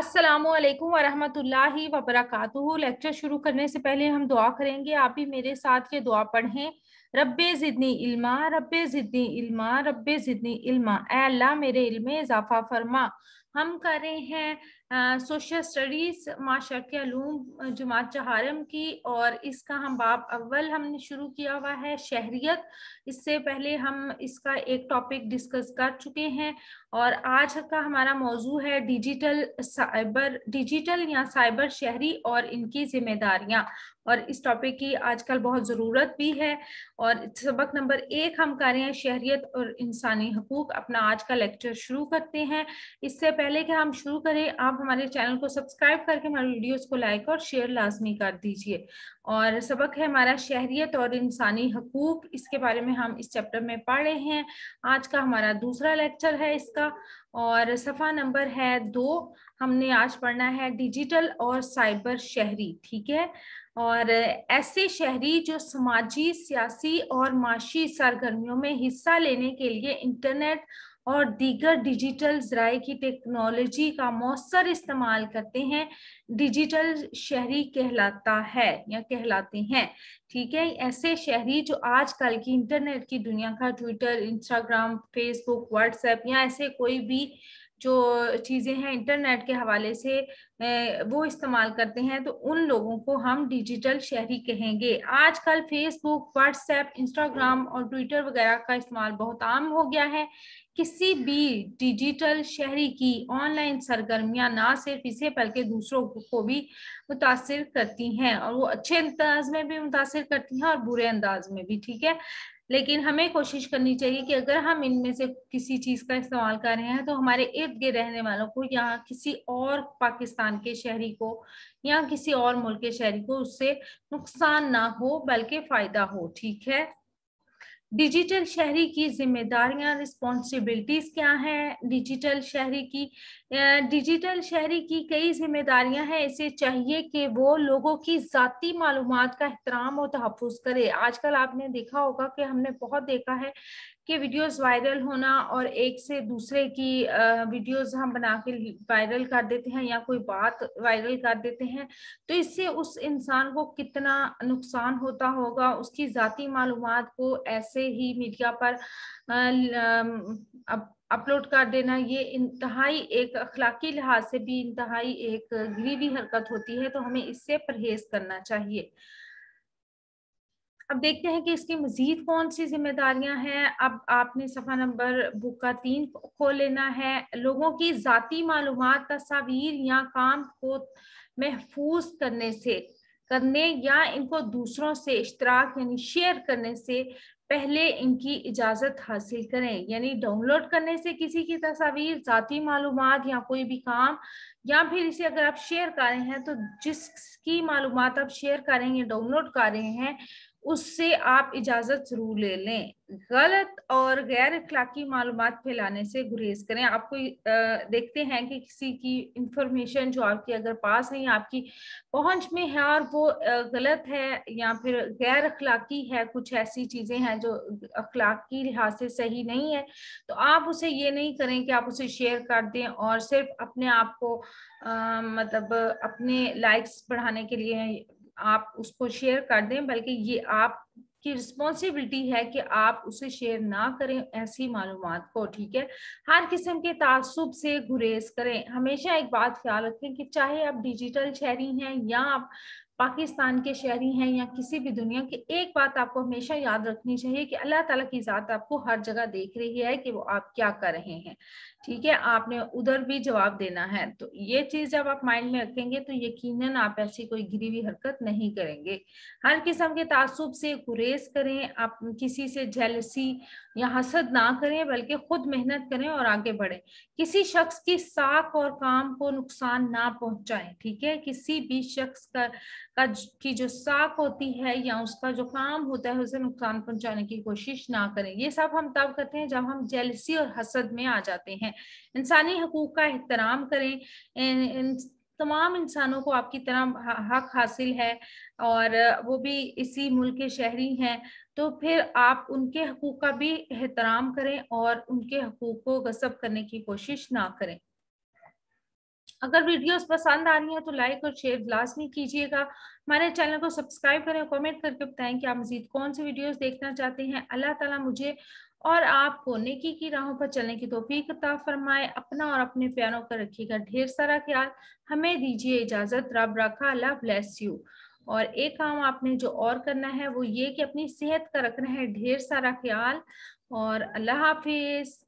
अस्सलाम वालेकुम वरहमतुल्लाहि वबरकातुहू लेक्चर शुरू करने से पहले हम दुआ करेंगे आप ही मेरे साथ ये दुआ पढ़ें रब ज़िदनी इल्मा रब ज़िदनी इल्मा रब ज़िदनी इल्मा ए अल्लाह मेरे इल्म इजाफा फरमा हम कर रहे हैं सोशल स्टडीज़ माशरत आलूम जमात जहारम की और इसका हम बाब अव्वल हमने शुरू किया हुआ है शहरीत इससे पहले हम इसका एक टॉपिक डिस्कस कर चुके हैं और आज का हमारा मौजू है डिजिटल साइबर डिजिटल या साइबर शहरी और इनकी जिम्मेदारियां और इस टॉपिक की आजकल बहुत ज़रूरत भी है और सबक नंबर एक हम कर रहे हैं शहरीत और इंसानी हकूक अपना आज का लेक्चर शुरू करते हैं इससे पहले कि हम शुरू करें आप हमारे चैनल को सब्सक्राइब करके हमारे वीडियोज़ को लाइक और शेयर लाजमी कर दीजिए और सबक है हमारा शहरीत और इंसानी हकूक इसके बारे में हम इस चैप्टर में पढ़ रहे हैं आज का हमारा दूसरा लेक्चर है इसका और सफ़ा नंबर है दो हमने आज पढ़ना है डिजिटल और साइबर शहरी ठीक है और ऐसे शहरी जो समाजी सियासी और माशी सरगर्मियों में हिस्सा लेने के लिए इंटरनेट और दीगर डिजिटल जराए की टेक्नोलॉजी का मौसर इस्तेमाल करते हैं डिजिटल शहरी कहलाता है या कहलाते हैं ठीक है ऐसे शहरी जो आजकल की इंटरनेट की दुनिया का ट्विटर इंस्टाग्राम फेसबुक व्हाट्सएप या ऐसे कोई भी जो चीज़ें हैं इंटरनेट के हवाले से वो इस्तेमाल करते हैं तो उन लोगों को हम डिजिटल शहरी कहेंगे आजकल फेसबुक व्हाट्सएप इंस्टाग्राम और ट्विटर वगैरह का इस्तेमाल बहुत आम हो गया है किसी भी डिजिटल शहरी की ऑनलाइन सरगर्मियां ना सिर्फ इसे बल्कि दूसरों को भी मुतासर करती हैं और वो अच्छे अंदाज में भी मुतासर करती हैं और बुरे अंदाज में भी ठीक है लेकिन हमें कोशिश करनी चाहिए कि अगर हम इनमें से किसी चीज़ का इस्तेमाल कर रहे हैं तो हमारे इर्द गिर्द रहने वालों को या किसी और पाकिस्तान के शहरी को या किसी और मुल्क के शहरी को उससे नुकसान ना हो बल्कि फ़ायदा हो ठीक है डिजिटल शहरी की जिम्मेदारियां रिस्पॉन्सिबिलिटीज क्या हैं डिजिटल शहरी की डिजिटल शहरी की कई जिम्मेदारियां हैं इसे चाहिए कि वो लोगों की जतीी मालूम का एहतराम और तहफ़ करे आजकल आपने देखा होगा कि हमने बहुत देखा है के वीडियोस वायरल होना और एक से दूसरे की वीडियोस हम बना के वायरल कर देते हैं या कोई बात वायरल कर देते हैं तो इससे उस इंसान को कितना नुकसान होता होगा उसकी ज़ाती मालूम को ऐसे ही मीडिया पर अपलोड कर देना ये इंतहाई एक अखलाकी लिहाज से भी इंतहाई एक गरीबी हरकत होती है तो हमें इससे परहेज करना चाहिए अब देखते हैं कि इसकी मजीद कौन सी जिम्मेदारियां हैं अब आपने सफ़ा नंबर बुक का तीन खो लेना है लोगों की ज़ाती मालूम तस्वीर या काम को महफूज करने से करने या इनको दूसरों से इश्तराक यानी शेयर करने से पहले इनकी इजाज़त हासिल करें यानी डाउनलोड करने से किसी की तस्वीर ज़ाती मालूम या कोई भी काम या फिर इसे अगर आप शेयर कर रहे हैं तो जिसकी मालूम आप शेयर करेंगे डाउनलोड कर रहे हैं उससे आप इजाजत जरूर ले लें गलत और गैर अखलाकी मालूम फैलाने से गुरेज करें आपको देखते हैं कि किसी की इंफॉर्मेशन जो आपके अगर पास है या आपकी पहुंच में है और वो गलत है या फिर गैर अखलाकी है कुछ ऐसी चीज़ें हैं जो अखलाकी लिहाज से सही नहीं है तो आप उसे ये नहीं करें कि आप उसे शेयर कर दें और सिर्फ अपने आप को मतलब अपने लाइक्स बढ़ाने के लिए आप उसको शेयर कर दें बल्कि ये आप की रिस्पॉन्सिबिलिटी है कि आप उसे शेयर ना करें ऐसी मालूम को ठीक है हर किस्म के तासुब से गुरेज करें हमेशा एक बात ख्याल रखें कि चाहे आप डिजिटल शहरी हैं या आप पाकिस्तान के शहरी हैं या किसी भी दुनिया के एक बात आपको हमेशा याद रखनी चाहिए कि अल्लाह ताला की ज़ात आपको हर जगह देख रही है कि वो आप क्या कर रहे हैं ठीक है आपने उधर भी जवाब देना है तो ये चीज़ जब आप माइंड में रखेंगे तो यकीनन आप ऐसी कोई गिरी हुई हरकत नहीं करेंगे हर किस्म के तासुब से गुरेज करें आप किसी से जेलसी या हसद ना करें बल्कि खुद मेहनत करें और आगे बढ़े किसी शख्स की साख और काम को नुकसान ना पहुंचाए ठीक है किसी भी शख्स का, का की जो साख होती है या उसका जो काम होता है उसे नुकसान पहुंचाने की कोशिश ना करें ये सब हम तब करते हैं जब हम जेलसी और हसद में आ जाते हैं इंसानी हकूक का एहतराम करें इन, इन, तमाम इंसानों को आपकी तरह हक हासिल है और वो भी इसी मुल्क के शहरी हैं तो फिर आप उनके हकूक का भी एहतराम करें और उनके हकूक को गसब करने की कोशिश ना करें अगर वीडियोस पसंद आ रही हैं तो लाइक और शेयर लाजमी कीजिएगा हमारे चैनल को सब्सक्राइब करें कमेंट करके बताएं कि आप मजीद कौन सी वीडियोस देखना चाहते हैं अल्लाह ताला मुझे और आपको नेकी की राहों पर चलने की तोफीक अता फरमाए अपना और अपने प्यारों का रखिएगा ढेर सारा ख्याल हमें दीजिए इजाज़त रब रखा अल्लाह ब्लेस यू और एक काम आपने जो और करना है वो ये कि अपनी सेहत का रखना है ढेर सारा ख्याल और अल्लाह हाफिज़